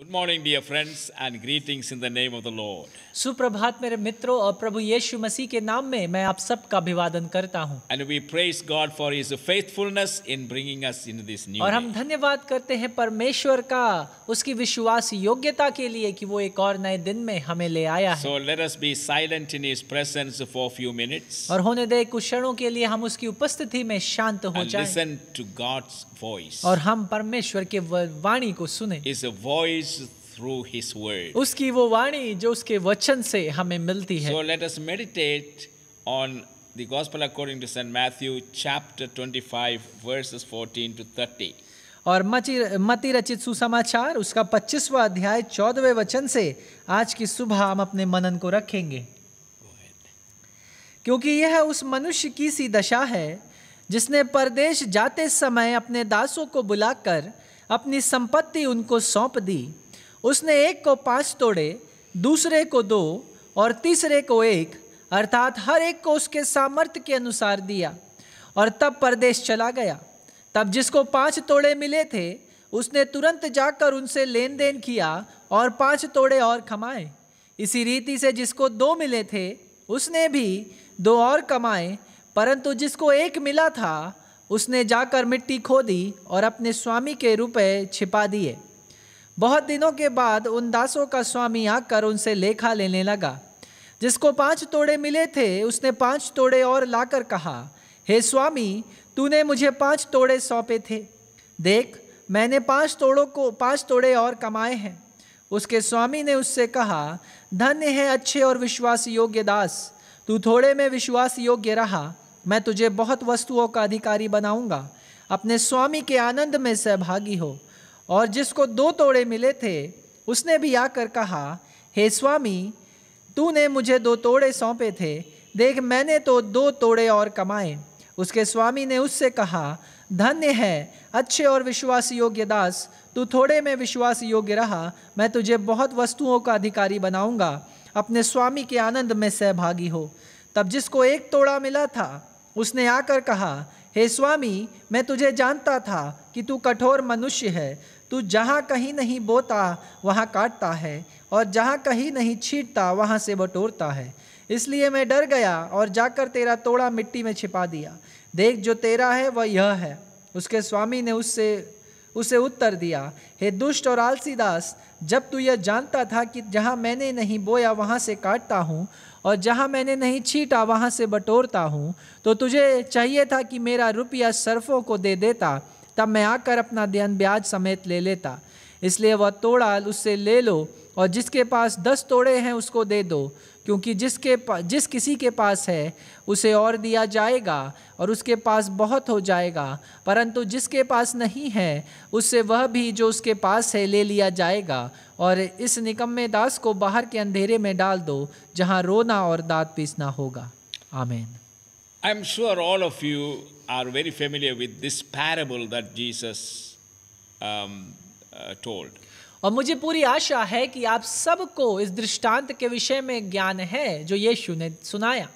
Good morning dear friends and greetings in the name of the lord सुप्रभात मेरे मित्रों और प्रभु यीशु मसीह के नाम में मैं आप सब का अभिवादन करता हूं and we praise God for his faithfulness in bringing us in this new और हम धन्यवाद करते हैं परमेश्वर का उसकी विश्वास योग्यता के लिए कि वो एक और नए दिन में हमें ले आया है so let us be silent in his presence for few minutes और होने दे कुछ क्षणों के लिए हम उसकी उपस्थिति में शांत हो जाएं लिसन टू गॉड्स वॉइस और हम परमेश्वर के वाणी को सुने is a voice gets through his word. uski wo vaani jo uske vachan se hame milti hai So let us meditate on the gospel according to St Matthew chapter 25 verses 14 to 30. और मति रचित सुसमाचार उसका 25वां अध्याय 14वें वचन से आज की सुबह हम अपने मनन को रखेंगे क्योंकि यह उस मनुष्य की सी दशा है जिसने परदेश जाते समय अपने दासों को बुलाकर अपनी संपत्ति उनको सौंप दी उसने एक को पाँच तोड़े दूसरे को दो और तीसरे को एक अर्थात हर एक को उसके सामर्थ्य के अनुसार दिया और तब परदेश चला गया तब जिसको पाँच तोड़े मिले थे उसने तुरंत जाकर उनसे लेन देन किया और पाँच तोड़े और कमाए इसी रीति से जिसको दो मिले थे उसने भी दो और कमाए परंतु जिसको एक मिला था उसने जाकर मिट्टी खोदी और अपने स्वामी के रुपए छिपा दिए बहुत दिनों के बाद उन दासों का स्वामी आकर उनसे लेखा लेने लगा जिसको पांच तोड़े मिले थे उसने पांच तोड़े और लाकर कहा हे स्वामी तूने मुझे पांच तोड़े सौंपे थे देख मैंने पांच तोड़ों को पांच तोड़े और कमाए हैं उसके स्वामी ने उससे कहा धन्य है अच्छे और विश्वास योग्य दास तू थोड़े में विश्वास योग्य रहा मैं तुझे बहुत वस्तुओं का अधिकारी बनाऊंगा अपने स्वामी के आनंद में सहभागी हो और जिसको दो तोड़े मिले थे उसने भी आकर कहा हे स्वामी तूने मुझे दो तोड़े सौंपे थे देख मैंने तो दो तोड़े और कमाए उसके स्वामी ने उससे कहा धन्य है अच्छे और विश्वास योग्य दास तू थोड़े में विश्वास योग्य रहा मैं तुझे बहुत वस्तुओं का अधिकारी बनाऊंगा अपने स्वामी के आनंद में सहभागी हो तब जिसको एक तोड़ा मिला था उसने आकर कहा हे स्वामी मैं तुझे जानता था कि तू कठोर मनुष्य है तू जहाँ कहीं नहीं बोता वहाँ काटता है और जहाँ कहीं नहीं छीटता वहाँ से बटोरता है इसलिए मैं डर गया और जाकर तेरा तोड़ा मिट्टी में छिपा दिया देख जो तेरा है वह यह है उसके स्वामी ने उससे उसे उत्तर दिया हे दुष्ट और आलसी दास जब तू यह जानता था कि जहाँ मैंने नहीं बोया वहाँ से काटता हूँ और जहाँ मैंने नहीं छीटा वहाँ से बटोरता हूँ तो तुझे चाहिए था कि मेरा रुपया सर्फों को दे देता तब मैं आकर अपना देन ब्याज समेत ले लेता इसलिए वह तोड़ा उससे ले लो और जिसके पास दस तोड़े हैं उसको दे दो क्योंकि जिसके जिस किसी के पास है उसे और दिया जाएगा और उसके पास बहुत हो जाएगा परंतु जिसके पास नहीं है उससे वह भी जो उसके पास है ले लिया जाएगा और इस निकम्मे दास को बाहर के अंधेरे में डाल दो जहाँ रोना और दाँत पीसना होगा amen I am sure all of you are very familiar with this parable that Jesus told और मुझे पूरी आशा है कि आप सबको इस दृष्टांत के विषय में ज्ञान है जो यीशु ने सुनाया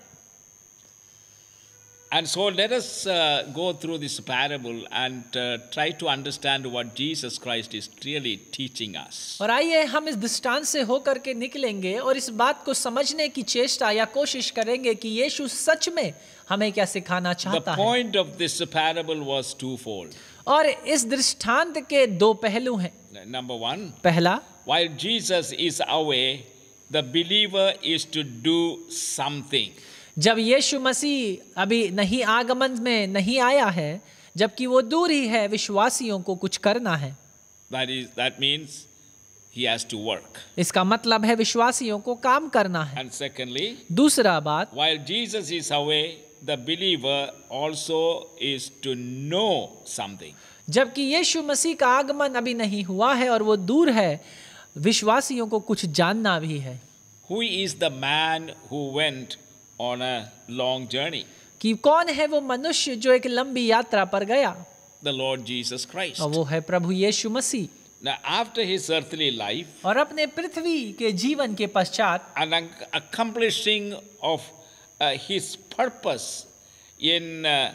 And so let us uh, go through this parable and uh, try to understand what Jesus Christ is really teaching us. और आइए हम इस दृष्टांत से होकर के निकलेंगे और इस बात को समझने की चेष्टा या कोशिश करेंगे कि यीशु सच में हमें क्या सिखाना चाहता है। The point of this parable was twofold. और इस दृष्टांत के दो पहलू हैं। Number one. पहला. While Jesus is away, the believer is to do something. जब यीशु मसीह अभी नहीं आगमन में नहीं आया है जबकि वो दूर ही है विश्वासियों को कुछ करना है that is, that means he has to work. इसका मतलब है विश्वासियों को काम करना है And secondly, दूसरा बात while Jesus is away, the believer also is to know something. जबकि यीशु मसीह का आगमन अभी नहीं हुआ है और वो दूर है विश्वासियों को कुछ जानना भी है Who is the man who went on a long journey. कि कौन है वो मनुष्य जो एक लंबी यात्रा पर गया The Lord Jesus Christ. और वो है प्रभु यीशु मसीह Now, after his earthly life, और अपने पृथ्वी के जीवन के पश्चात an accomplishing of uh, his purpose in uh,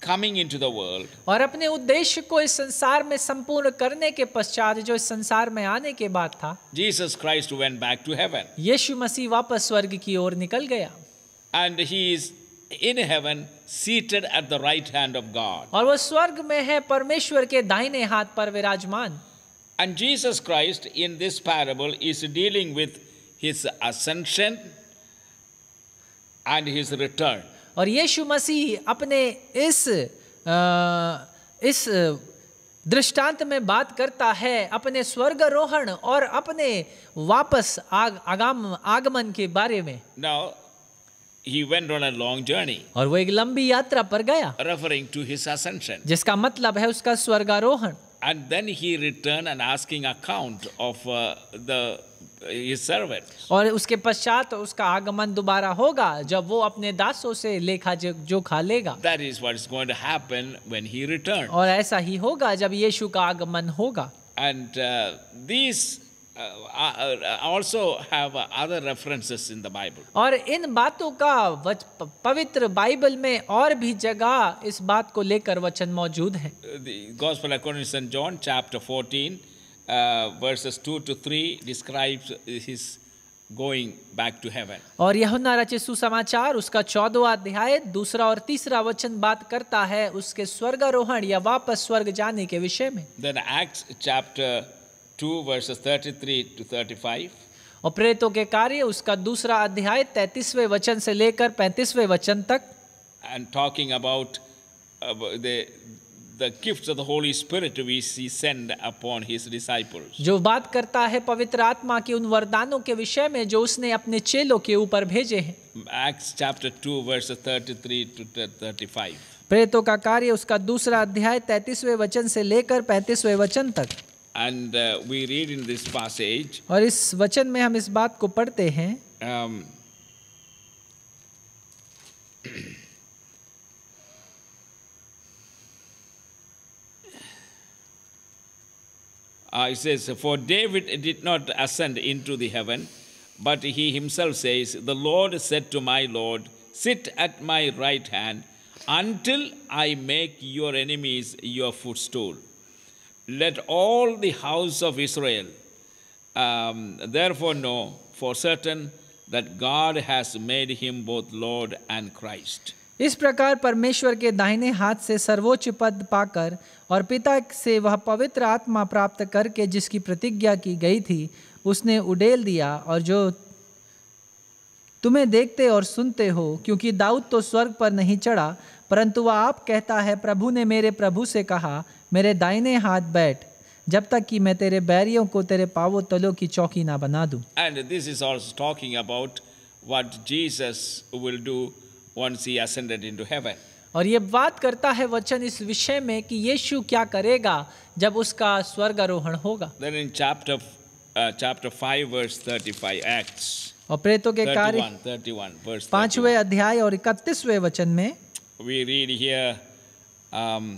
coming into the world, और अपने उद्देश्य को इस संसार में संपूर्ण करने के पश्चात जो इस संसार में आने के बाद था Jesus Christ went back to heaven. यीशु मसीह वापस स्वर्ग की ओर निकल गया and he is in heaven seated at the right hand of God. aur वो swarg mein hai parmeshwar ke दाहिने haath par virajman And Jesus Christ in this parable is dealing with his ascension and his return. और यीशु मसीह अपने इस is इस दृष्टांत में बात करता है अपने स्वर्गारोहण और अपने वापस आग आगाम आगमन के बारे में. Now He went on a long journey. aur wo ek lambi yatra par gaya referring to his ascension. jiska matlab hai uska swargarohan And then he returned and asking account of uh, the his servant aur uske pashchat uska आगमन dobara hoga jab wo apne दासों se lekha jo kha lega That is what is going to happen when he returns. aur aisa hi hoga jab yeshu ka आगमन hoga And uh, these also have other references in the Bible. और इन बातों का पवित्र Bible में और भी जगह इस बात को लेकर वचन मौजूद है Gospel according to St John chapter 14 uh, verses 2 to 3 describes his going back to heaven. और यहूना रचित सुसमाचार उसका चौदवा अध्याय दूसरा और तीसरा वचन बात करता है उसके स्वर्गारोहण या वापस स्वर्ग जाने के विषय में Then Acts chapter 2 verses 33 to 35 और प्रेरितों के कार्य उसका दूसरा अध्याय तैतीसवें वचन से लेकर पैंतीसवें वचन तक and talking about uh, the the gifts of the Holy Spirit which he sent upon his disciples. जो बात करता है पवित्र आत्मा के उन वरदानों के विषय में जो उसने अपने चेलों के ऊपर भेजे हैं Acts chapter 2 verses 33 to 35. प्रेतों का कार्य उसका दूसरा अध्याय तैतीसवें वचन से लेकर पैंतीसवें वचन तक And uh, we read in this passage. और इस वचन में हम इस बात को पढ़ते हैं. Um, Uh, it says, For David did not ascend into the heaven, but he himself says, The Lord said to my Lord, Sit at my right hand until I make your enemies your footstool. Let all the house of Israel um, therefore know for certain that God has made him both Lord and Christ. इस प्रकार परमेश्वर के दाहिने हाथ से सर्वोच्च पद पाकर और पिता से वह पवित्र आत्मा प्राप्त करके जिसकी प्रतिज्ञा की गई थी उसने उडेल दिया और जो तुम्हें देखते और सुनते हो क्योंकि दाऊद तो स्वर्ग पर नहीं चढ़ा परंतु वह आप कहता है प्रभु ने मेरे प्रभु से कहा मेरे दाहिने हाथ बैठ जब तक कि मैं तेरे बैरियों को तेरे पावो तलों की चौकी ना बना दूं and this is also talking about what Jesus will do once he ascended into heaven और ये बात करता है वचन इस विषय में कि यीशु क्या करेगा जब उसका स्वर्गारोहण होगा then in chapter chapter 5 verse 35 Acts और प्रेतों के कार्य 31 वर्स 5वें अध्याय और 31वें वचन में we read here um,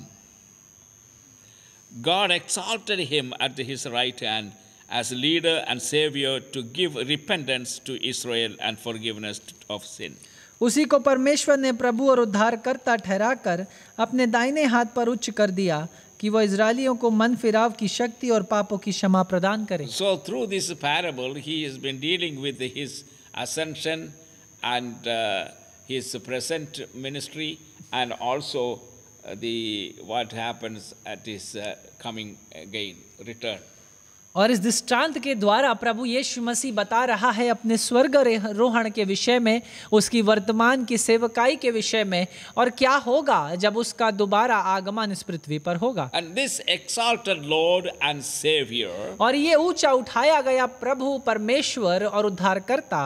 God exalted him at his right hand as leader and savior to give repentance to Israel and forgiveness of sin. उसी को परमेश्वर ने प्रभु और उद्धारकर्ता ठहराकर अपने दाहिने हाथ पर उच्च कर दिया कि वह इजरायलियों को मन फिराव की शक्ति और पापों की क्षमा प्रदान करें so through this parable he has been dealing with his ascension and uh, his present ministry and also Uh, the what happens at his uh, coming again return और इस दृष्टांत के द्वारा प्रभु यीशु मसीह बता रहा है अपने स्वर्ग रोहण के विषय में उसकी वर्तमान की सेवकाई के विषय में और क्या होगा जब उसका दोबारा आगमन इस पृथ्वी पर होगा and this exalted Lord and Savior और ये ऊंचा उठाया गया प्रभु परमेश्वर और उद्धारकर्ता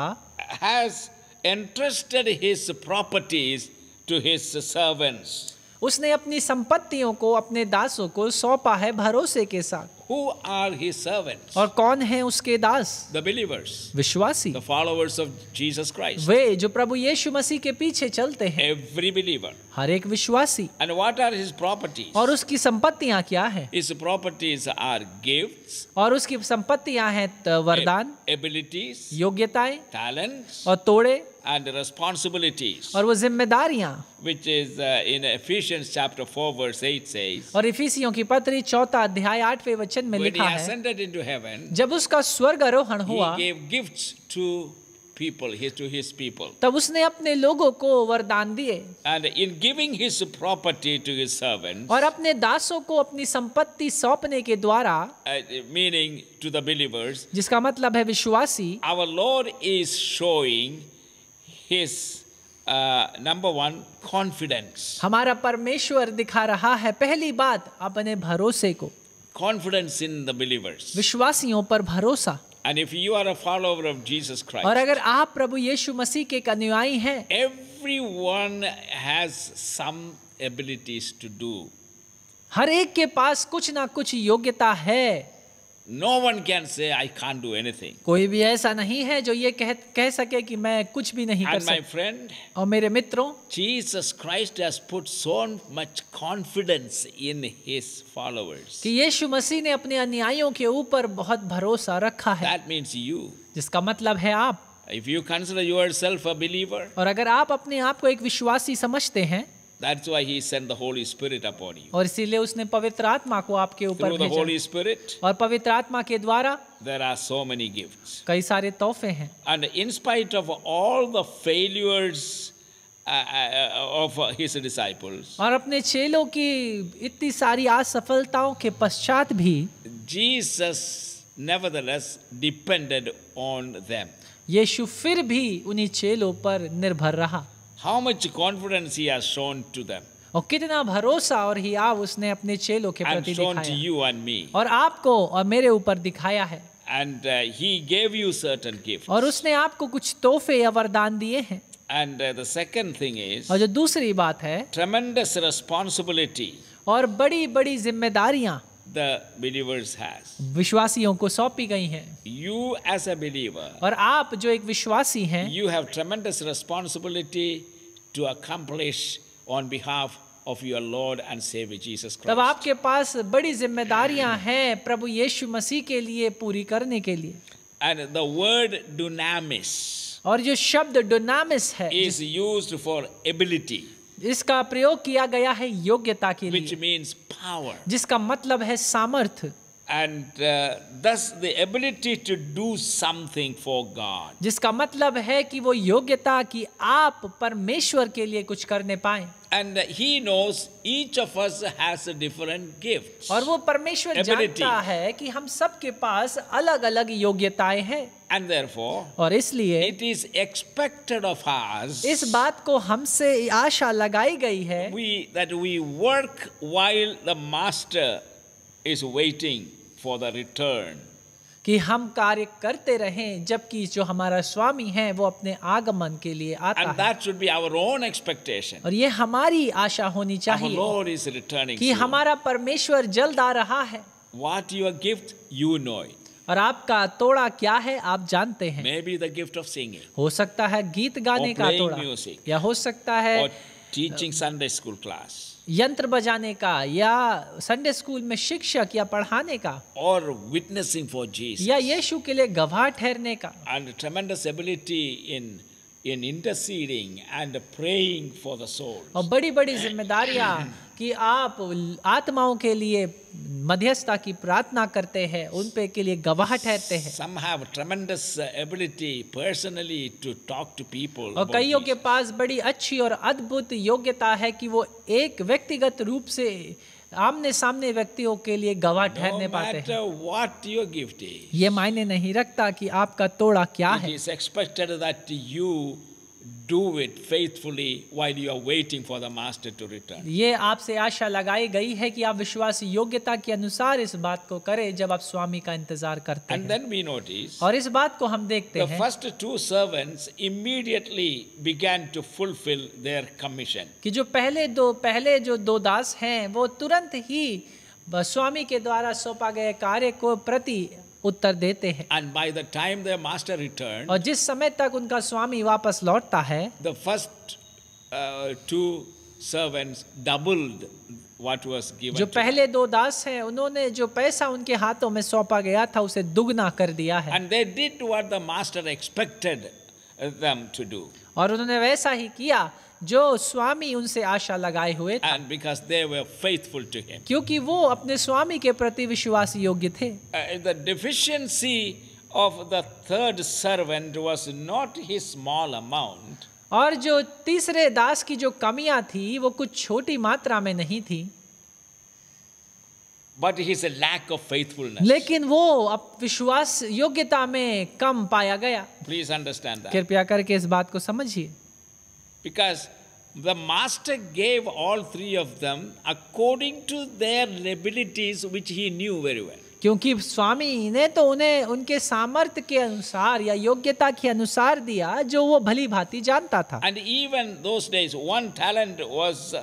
has entrusted his properties to his servants उसने अपनी संपत्तियों को अपने दासों को सौंपा है भरोसे के साथ Who are his servants? और कौन है उसके दास The believers, विश्वासी the followers of Jesus Christ. वे जो प्रभु यीशु मसीह के पीछे चलते हैं Every believer. हर एक विश्वासी And what are his properties? और उसकी संपत्तियां क्या है His properties are gifts, और उसकी संपत्तियां हैं वरदान abilities, योग्यताएं talents, और तोड़े and responsibilities. और वो जिम्मेदारियां which is uh, in Ephesians chapter 4 verse 8 says. और इफिसियों की पत्री चौथा अध्याय the वचन में लिखा है. When he ascended into heaven, जब उसका स्वर्ग आरोहण हुआ, he gave gifts to people his to his people तब उसने अपने लोगों को वरदान दिए and in giving his property to his servants और अपने दासों ko apni संपत्ति सौंपने ke द्वारा uh, meaning to the believers जिसका मतलब है विश्वासी our lord is showing his uh, number one confidence. हमारा परमेश्वर दिखा रहा है पहली बात अपने भरोसे को confidence in the believers. विश्वासियों पर भरोसा And if you are a follower of Jesus Christ, और अगर आप प्रभु यीशु मसीह के अनुयायी हैं everyone has some abilities to do. हर एक के पास कुछ ना कुछ योग्यता है No one can say I can't do anything. कोई भी ऐसा नहीं है जो ये कह कह सके कि मैं कुछ भी नहीं And कर सकता। my friend, और मेरे मित्रों, Jesus Christ has put so much confidence in his followers. कि यीशु मसीह ने अपने अनुयायियों के ऊपर बहुत भरोसा रखा है। That means you. जिसका मतलब है आप। If you consider yourself a believer, और अगर आप अपने आप को एक विश्वासी समझते हैं That's why he sent the Holy Spirit upon you. और इसीलिए उसने पवित्र आत्मा को आपके ऊपर भेजा। Through the Holy Spirit. और पवित्र आत्मा के द्वारा there are so many gifts. कई सारे तोहफे हैं। And in spite of all the failures of his disciples. और अपने चेलों की इतनी सारी असफलताओं के पश्चात भी Jesus nevertheless depended on them. यीशु फिर भी उन्हीं चेलों पर निर्भर रहा how much confidence he has shown to them. और कितना भरोसा और हियाव उसने अपने चेलों के प्रति दिखाया और आपको और मेरे ऊपर दिखाया है and uh, he gave you certain gifts और उसने आपको कुछ तोहफे या वरदान दिए हैं and uh, the second thing is और जो दूसरी बात है tremendous responsibility और बड़ी बड़ी जिम्मेदारियां the believers has विश्वासियों को सौंपी गई हैं you as a believer और आप जो एक विश्वासी हैं you have tremendous responsibility to accomplish on behalf of your Lord and Savior Jesus Christ. तब आपके पास बड़ी जिम्मेदारियां हैं प्रभु यीशु मसीह के लिए पूरी करने के लिए. And the word dunamis. और जो शब्द dunamis है. Is used for ability. इसका प्रयोग किया गया है योग्यता के लिए. Which means power. जिसका मतलब है सामर्थ्य. and uh, thus the ability to do something for God. jiska matlab hai ki wo yogyata ki aap parmeshwar ke liye kuch karne paaye And he knows each of us has a different gift. aur wo parmeshwar janta hai ki hum sab ke paas alag alag अलग hain And therefore, aur isliye it is expected of us, is baat ko humse aasha lagayi gayi hai we, that we work while the master is waiting for the return. कि हम कार्य करते रहें जबकि जो हमारा स्वामी है वो अपने आगमन के लिए आता And that should be our own expectation. और ये हमारी आशा होनी चाहिए our Lord is returning कि हमारा परमेश्वर जल्द आ रहा है What your gift, you know it. और आपका तोड़ा क्या है आप जानते हैं Maybe the gift of singing. हो सकता है गीत गाने का तोड़ा music, या हो सकता है टीचिंग संडे स्कूल क्लास यंत्र बजाने का या संडे स्कूल में शिक्षक या पढ़ाने का और विटनेसिंग फॉर जीसस या यीशु के लिए गवाह ठहरने का and tremendous ability in in interceding and praying for the souls. और बड़ी बड़ी जिम्मेदारियां कि आप आत्माओं के लिए मध्यस्थता की प्रार्थना करते हैं उन पे के लिए गवाह ठहरते हैं some have tremendous uh, ability personally to talk to people और कईयों के पास बड़ी अच्छी और अद्भुत योग्यता है कि वो एक व्यक्तिगत रूप से आमने सामने व्यक्तियों के लिए गवाह ठहरने no पाते हैं ये मायने नहीं रखता कि आपका तोड़ा क्या है do it faithfully while you are waiting for the master to return ye aap se aasha lagayi gayi hai ki aap vishwas yogyata ke anusar is baat ko kare jab aap swami ka intezar karte hain and then we notice aur is baat ko hum dekhte hain the first two servants immediately began to fulfill their commission ki jo pehle do pehle jo do das hain wo turant hi स्वामी के द्वारा सौंपा गए कार्य को प्रति उत्तर देते हैं and by the time the master return और जिस समय तक उनका स्वामी वापस लौटता है the first two servants doubled what was given जो पहले दो दास हैं उन्होंने जो पैसा उनके हाथों में सौंपा गया था उसे दुगना कर दिया है and they did what the master expected them to do और उन्होंने वैसा ही किया जो स्वामी उनसे आशा लगाए हुए था क्योंकि वो अपने स्वामी के प्रति विश्वास योग्य थे uh, और जो तीसरे दास की जो कमियां थी वो कुछ छोटी मात्रा में नहीं थी but he lack of faithful लेकिन वो अब विश्वास योग्यता में कम पाया गया प्लीज अंडरस्टैंड कृपया करके इस बात को समझिए because the master gave all three of them according to their abilities which he knew very well. क्योंकि स्वामी ने तो उन्हें उनके सामर्थ्य के अनुसार या योग्यता के अनुसार दिया जो वो भली भांति जानता था and even those days one talent was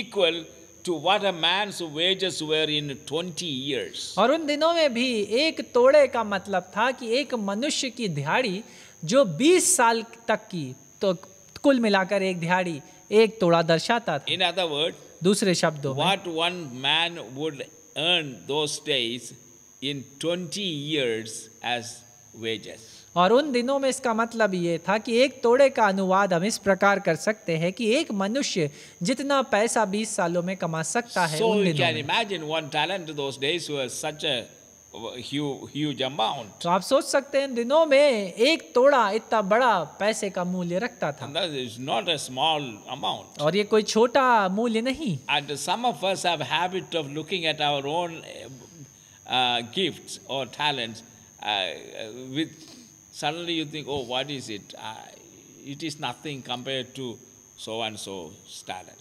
equal to what a man's wages were in 20 years. और उन दिनों में भी एक तोड़े का मतलब था कि एक मनुष्य की दिहाड़ी जो 20 साल तक की तो कुल मिलाकर एक दिहाड़ी एक तोड़ा दर्शाता था इन अदर वर्ड दूसरे शब्दों what one man would earn those days in 20 years as wages. और उन दिनों में इसका मतलब ये था कि एक तोड़े का अनुवाद हम इस प्रकार कर सकते हैं कि एक मनुष्य जितना पैसा 20 सालों में कमा सकता है so उन दिनों में. huge amount. तो आप सोच सकते हैं दिनों में एक तोड़ा इतना बड़ा पैसे का मूल्य रखता था that is not a small amount. और ये कोई छोटा मूल्य नहीं And some of us have habit of looking at our own uh, gifts or talents uh, with suddenly you think, oh, what is it? Uh, it is nothing compared to so and so talent.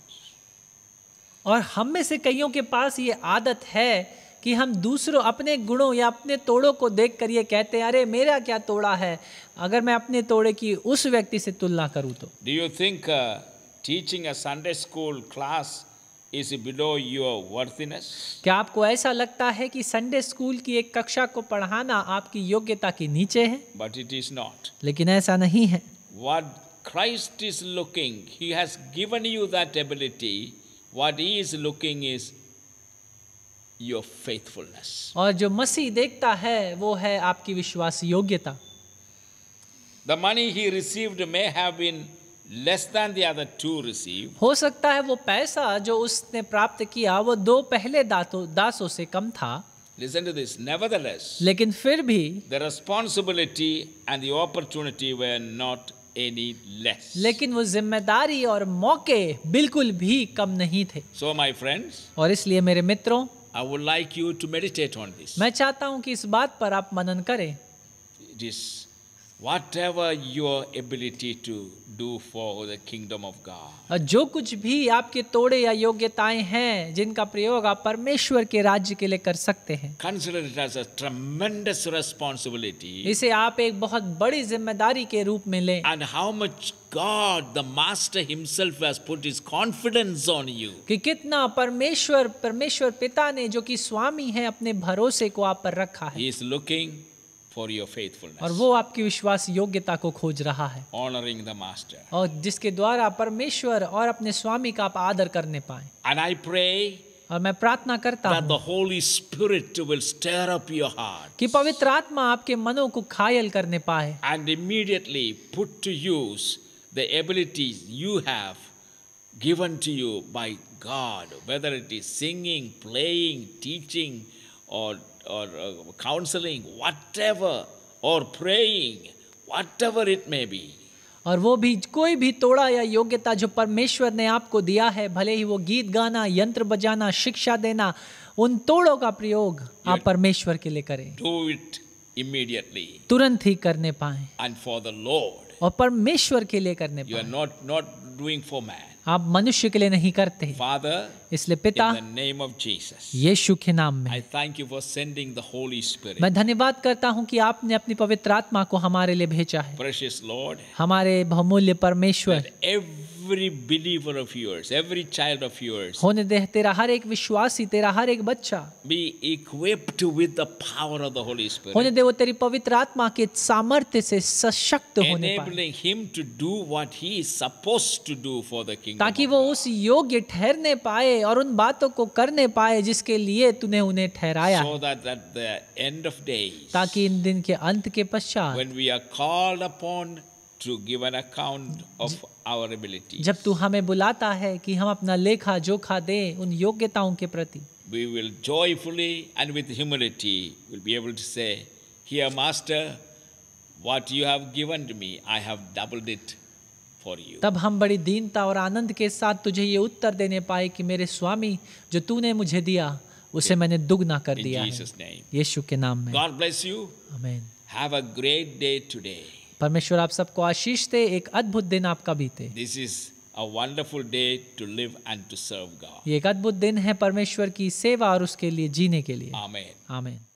और हम में से कईयों के पास ये आदत है कि हम दूसरों अपने गुणों या अपने तोड़ों को देख कर ये कहते हैं अरे मेरा क्या तोड़ा है अगर मैं अपने तोड़े की उस व्यक्ति से तुलना करूँ तो do you think teaching a Sunday school class is below your worthiness क्या आपको ऐसा लगता है कि संडे स्कूल की एक कक्षा को पढ़ाना आपकी योग्यता के नीचे है बट इट इज नॉट लेकिन ऐसा नहीं है what Christ is looking he has given you that ability what he is looking is your faithfulness. और जो मसीह देखता है वो है आपकी विश्वास योग्यता The money he received may have been less than the other two received. हो सकता है वो पैसा जो उसने प्राप्त किया वो दो पहले दातों दासों से कम था Listen to this. Nevertheless, लेकिन फिर भी the responsibility and the opportunity were not any less. लेकिन वो जिम्मेदारी और मौके बिल्कुल भी कम नहीं थे So my friends, और इसलिए मेरे मित्रों I would like you to meditate on this. मैं चाहता हूं कि इस बात पर आप मनन करें. It is whatever your ability to do for the kingdom of God. जो कुछ भी आपके तोड़े या योग्यताएं हैं जिनका प्रयोग आप परमेश्वर के राज्य के लिए कर सकते हैं Consider it as a tremendous responsibility. इसे आप एक बहुत बड़ी जिम्मेदारी के रूप में लें And how much God, the Master Himself, has put His confidence on you. कि कितना परमेश्वर परमेश्वर पिता ने जो कि स्वामी हैं अपने भरोसे को आप पर रखा है He is looking for your faithfulness और वो आपकी विश्वास योग्यता को खोज रहा है ऑनरिंग द मास्टर और जिसके द्वारा परमेश्वर और अपने स्वामी का आप आदर करने पाए एंड आई प्रे और मैं प्रार्थना करता हूँ holy spirit will stir up your heart कि पवित्र आत्मा आपके मनों को खायल करने पाए and immediately put to use the abilities you have given to you by God whether it is singing playing teaching or, or uh, counseling, whatever, or praying, whatever it may be. और वो भी कोई भी तोड़ा या योग्यता जो परमेश्वर ने आपको दिया है भले ही वो गीत गाना यंत्र बजाना शिक्षा देना उन तोड़ों का प्रयोग आप परमेश्वर के लिए करें डू इट इमीडिएटली तुरंत ही करने पाए एंड फॉर द लॉर्ड और परमेश्वर के लिए करने पाए you are not not doing for man आप मनुष्य के लिए नहीं करते फादर इसलिए पिता नेम ऑफ यीशु के नाम में I thank you for sending the holy spirit मैं धन्यवाद करता हूँ कि आपने अपनी पवित्र आत्मा को हमारे लिए भेजा है प्रेशियस हमारे बहुमूल्य परमेश्वर every believer of yours, every child of yours. होने दे तेरा हर एक विश्वासी तेरा हर एक बच्चा be equipped with the power of the Holy Spirit. होने दे वो तेरी पवित्र आत्मा के सामर्थ्य से सशक्त होने पाए. Enabling him to do what he is supposed to do for the kingdom. ताकि वो उस योग्य ठहरने पाए और उन बातों को करने पाए जिसके लिए तूने उन्हें ठहराया. So that at the end of days. ताकि इन दिन के अंत के पश्चात. When we are called upon to give an account of our ability jab tu hame bulata hai ki hum apna lekha jokha de un yogyataon ke prati We will joyfully and with humility will be able to say, Here, Master, what you have given to me, I have doubled it for you. tab hum badi deenta aur anand ke sath tujhe ye uttar dene paaye ki mere swami jo tune mujhe diya use maine dugna kar diya है यीशु के नाम में God bless you amen have a great day today परमेश्वर आप सबको आशीष दे एक अद्भुत दिन आपका बीते this is a wonderful day to live and to serve God ये एक अद्भुत दिन है परमेश्वर की सेवा और उसके लिए जीने के लिए आमेन आमेन